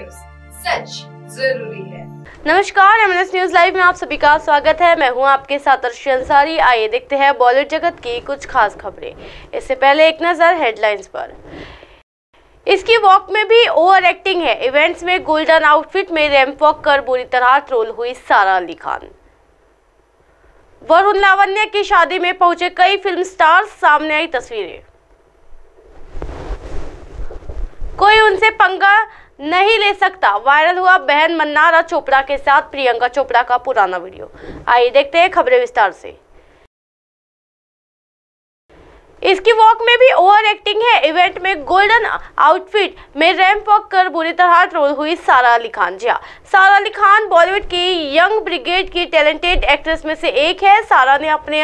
news सच जरूरी है नमस्कार एम न्यूज लाइव में आप सभी का स्वागत है मैं हूं आपके साथ अर्शी अंसारी आइए देखते हैं बॉलीवुड जगत की कुछ खास खबरें इससे पहले एक नज़र हेडलाइंस पर इसकी वॉक में भी ओवर एक्टिंग है इवेंट्स में गोल्डन आउटफिट में रैम्प वॉक कर बुरी तरह ट्रोल हुई सारा अली खान वरुण लावण्य की शादी में पहुंचे कई फिल्म स्टार्स सामने आई तस्वीरें कोई उनसे पंगा नहीं ले सकता वायरल हुआ बहन मन्नारा चोपड़ा के साथ प्रियंका चोपड़ा का पुराना वीडियो आइए देखते हैं खबरें विस्तार से इसकी वॉक में भी ओवर एक्टिंग है इवेंट में गोल्डन आउटफिट में रैंप वॉक कर बुरी तरह ट्रोल हुई सारा अली खान जी सारा अली खान बॉलीवुड की यंग ब्रिगेड की टैलेंटेड एक्ट्रेस में से एक है सारा ने अपने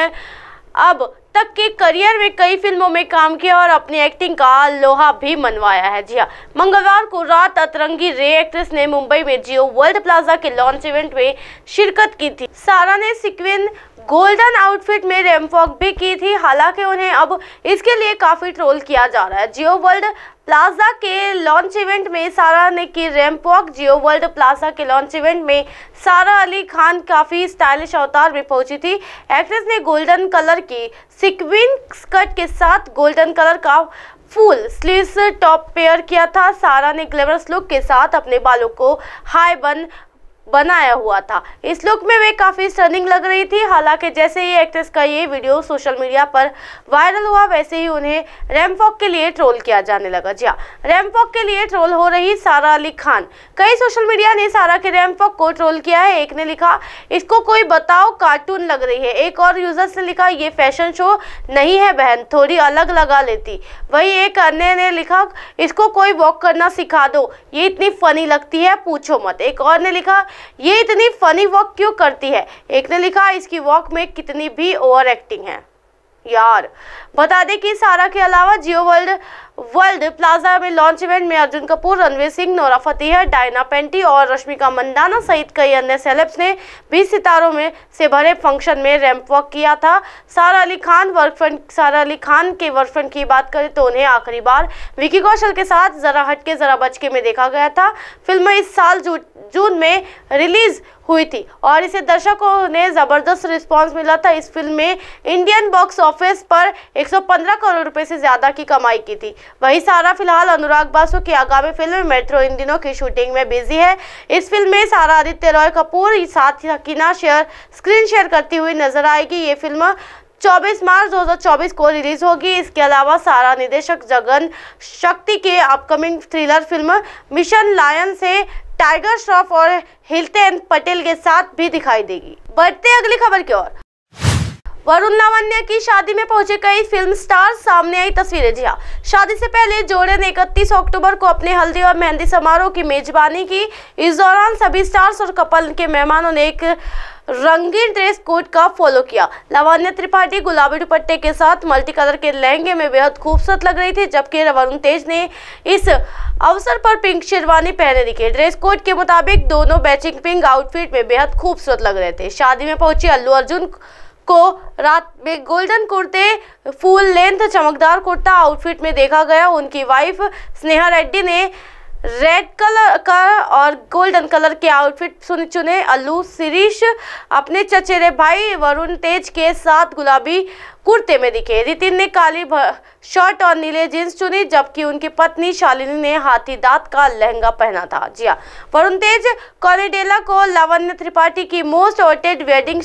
अब तक के करियर में कई फिल्मों में काम किया और अपनी एक्टिंग का लोहा भी मनवाया है जी हाँ मंगलवार को रात अतरंगी रे एक्ट्रेस ने मुंबई में जियो वर्ल्ड प्लाजा के लॉन्च इवेंट में शिरकत की थी सारा ने सिक्विन गोल्डन आउटफिट में रेमफॉक भी की थी हालांकि उन्हें अब इसके लिए काफ़ी ट्रोल किया जा रहा है जियो वर्ल्ड प्लाजा के लॉन्च इवेंट में सारा ने की ramp walk Jio World Plaza के लॉन्च इवेंट में सारा अली खान काफ़ी स्टाइलिश अवतार में पहुंची थी एक्ट्रेस ने गोल्डन कलर की सिक्विन स्कर्ट के साथ गोल्डन कलर का फुल स्लीव टॉप पेयर किया था सारा ने ग्लैमरस लुक के साथ अपने बालों को हाई बन बनाया हुआ था इस लुक में वे काफ़ी स्टनिंग लग रही थी हालांकि जैसे ही एक्ट्रेस का ये वीडियो सोशल मीडिया पर वायरल हुआ वैसे ही उन्हें रैमफॉक के लिए ट्रोल किया जाने लगा जी हाँ के लिए ट्रोल हो रही सारा अली खान कई सोशल मीडिया ने सारा के रैमफॉक को ट्रोल किया है एक ने लिखा इसको कोई बताओ कार्टून लग रही है एक और यूजर्स ने लिखा ये फैशन शो नहीं है बहन थोड़ी अलग लगा लेती वही एक अन्य ने लिखा इसको कोई वॉक करना सिखा दो ये इतनी फनी लगती है पूछो मत एक और ने लिखा ये इतनी फनी वॉक क्यों करती है एक ने लिखा इसकी वॉक में कितनी भी ओवर एक्टिंग है यार बता दें कि सारा के अलावा जियो वर्ल्ड वर्ल्ड प्लाजा में लॉन्च इवेंट में अर्जुन कपूर रणवीर सिंह नोरा फतेह डायना पेंटी और रश्मिका मंदाना सहित कई अन्य सेलेब्स ने बीस सितारों में से भरे फंक्शन में रैंप वॉक किया था सारा अली खान फ्रेंड सारा अली खान के वर्कफ्रेंड की बात करें तो उन्हें आखिरी बार विकी कौशल के साथ जरा हटके जरा बचके में देखा गया था फिल्म इस साल जू जून में रिलीज हुई थी और इसे दर्शकों ने ज़बरदस्त रिस्पांस मिला था इस फिल्म में इंडियन बॉक्स ऑफिस पर 115 करोड़ रुपए से ज़्यादा की कमाई की थी वहीं सारा फिलहाल अनुराग बासु की आगामी फिल्म मेट्रो इन दिनों की शूटिंग में बिजी है इस फिल्म में सारा आदित्य रॉय कपूर साथ ही हकीना शेयर स्क्रीन शेयर करती हुई नजर आएगी ये फिल्म 24 मार्च 2024 को रिलीज होगी इसके अलावा सारा निदेशक जगन शक्ति के upcoming thriller film mission lion से टाइगर श्रॉफ और हिलतेन पटेल के साथ भी दिखाई देगी बढ़ते अगली खबर की ओर वरुण लावण्या की शादी में पहुंचे कई फिल्म स्टार सामने आई तस्वीरें जी हाँ शादी से पहले जोड़े ने इकतीस अक्टूबर को अपने हल्दी और मेहंदी समारोह की मेजबानी की इस दौरान सभी स्टार्स और कपल के मेहमानों ने एक रंगीन ड्रेस कोड का फॉलो किया लावण्य त्रिपाठी गुलाबी दुपट्टे के साथ मल्टी कलर के लहंगे में बेहद खूबसूरत लग रही थी जबकि वरुण तेज ने इस अवसर पर पिंक शेरवानी पहने दिखे ड्रेस कोड के मुताबिक दोनों बैचिंग पिंक आउटफिट में बेहद खूबसूरत लग रहे थे शादी में पहुंची अल्लू अर्जुन को रात में गोल्डन कुर्ते फुल लेंथ चमकदार कुर्ता आउटफिट में देखा गया उनकी वाइफ स्नेहा रेड्डी ने रेड कलर का और गोल्डन कलर के आउटफिट सुन चुने अल्लू शिरीश अपने चचेरे भाई वरुण तेज के साथ गुलाबी कुर्ते में दिखे रितिन ने काली शर्ट और नीले जींस चुनी जबकि उनकी पत्नी शालिनी ने हाथी दांत का लहंगा पहना था जी हाँ वरुण तेज कॉलेडेला को लावण्य त्रिपाठी की मोस्ट वोटेड वेडिंग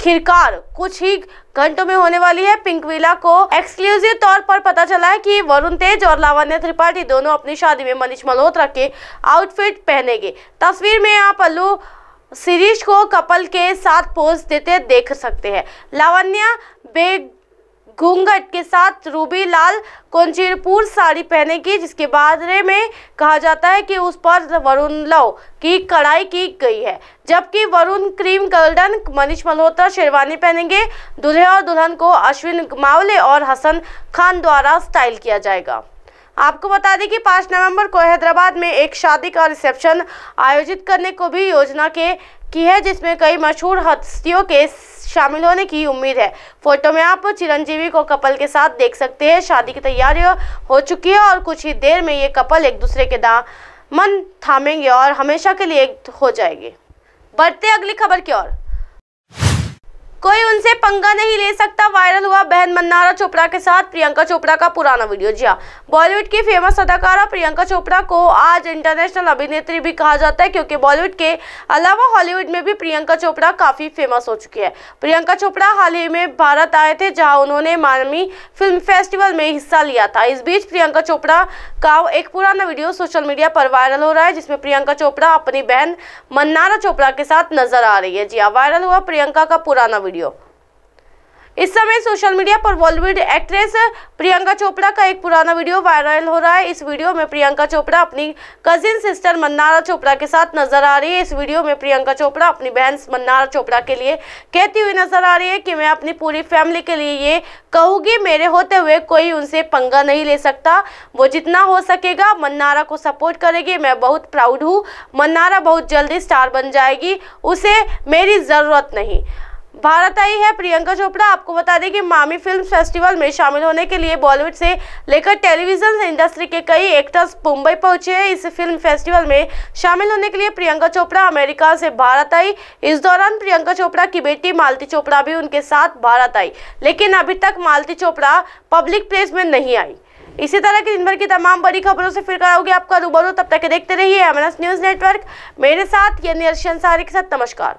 आखिरकार कुछ ही घंटों में होने वाली है पिंकविला को एक्सक्लूसिव तौर पर पता चला है कि वरुण तेज और लावण्य त्रिपाठी दोनों अपनी शादी में मनीष मल्होत्रा के आउटफिट पहनेंगे तस्वीर में आप अल्लू सीरीज को कपल के साथ पोज देते देख सकते हैं लावण्या बेग घूंघट के साथ रूबी लाल कोंजीरपुर साड़ी पहनेगी जिसके बारे में कहा जाता है कि उस पर वरुण लव की कढ़ाई की गई है जबकि वरुण क्रीम गोल्डन मनीष मल्होत्रा शेरवानी पहनेंगे दूल्हे और दुल्हन को अश्विन मावले और हसन खान द्वारा स्टाइल किया जाएगा आपको बता दें कि पाँच नवंबर को हैदराबाद में एक शादी का रिसेप्शन आयोजित करने को भी योजना के की है जिसमें कई मशहूर हस्तियों के शामिल होने की उम्मीद है फोटो में आप चिरंजीवी को कपल के साथ देख सकते हैं शादी की तैयारियां हो चुकी है और कुछ ही देर में ये कपल एक दूसरे के दामन थामेंगे और हमेशा के लिए एक हो जाएगी बढ़ते अगली खबर की ओर कोई उनसे पंगा नहीं ले सकता वायरल हुआ बहन मन्नारा चोपड़ा के साथ प्रियंका चोपड़ा का पुराना वीडियो जी हाँ बॉलीवुड की फेमस अदाकारा प्रियंका चोपड़ा को आज इंटरनेशनल अभिनेत्री भी कहा जाता है क्योंकि बॉलीवुड के अलावा हॉलीवुड में भी प्रियंका चोपड़ा काफ़ी फेमस हो चुकी है प्रियंका चोपड़ा हाल ही में भारत आए थे जहाँ उन्होंने मानवी फिल्म फेस्टिवल में हिस्सा लिया था इस बीच प्रियंका चोपड़ा का एक पुराना वीडियो सोशल मीडिया पर वायरल हो रहा है जिसमें प्रियंका चोपड़ा अपनी बहन मन्नारा चोपड़ा के साथ नजर आ रही है जी हाँ वायरल हुआ प्रियंका का पुराना वीडियो वीडियो इस समय सोशल मीडिया पर बॉलीवुड एक्ट्रेस प्रियंका चोपड़ा का एक पुराना वीडियो वायरल हो रहा है इस वीडियो में प्रियंका चोपड़ा अपनी कजिन सिस्टर मन्नारा चोपड़ा के साथ नजर आ रही है इस वीडियो में प्रियंका चोपड़ा अपनी बहन मन्नारा चोपड़ा के लिए कहती हुई नजर आ रही है कि मैं अपनी पूरी फैमिली के लिए ये कहूँगी मेरे होते हुए कोई उनसे पंगा नहीं ले सकता वो जितना हो सकेगा मन्नारा को सपोर्ट करेगी मैं बहुत प्राउड हूँ मन्नारा बहुत जल्दी स्टार बन जाएगी उसे मेरी ज़रूरत नहीं भारत आई है प्रियंका चोपड़ा आपको बता दें कि मामी फिल्म फेस्टिवल में शामिल होने के लिए बॉलीवुड से लेकर टेलीविजन इंडस्ट्री के कई एक्टर्स मुंबई पहुंचे हैं इस फिल्म फेस्टिवल में शामिल होने के लिए प्रियंका चोपड़ा अमेरिका से भारत आई इस दौरान प्रियंका चोपड़ा की बेटी मालती चोपड़ा भी उनके साथ भारत आई लेकिन अभी तक मालती चोपड़ा पब्लिक प्लेस में नहीं आई इसी तरह की दिन भर की तमाम बड़ी खबरों से फिर कराओगे आपका रूबरू तब तक देखते रहिए एमएनएस न्यूज़ नेटवर्क मेरे साथ यानी अर्शन सारी के साथ नमस्कार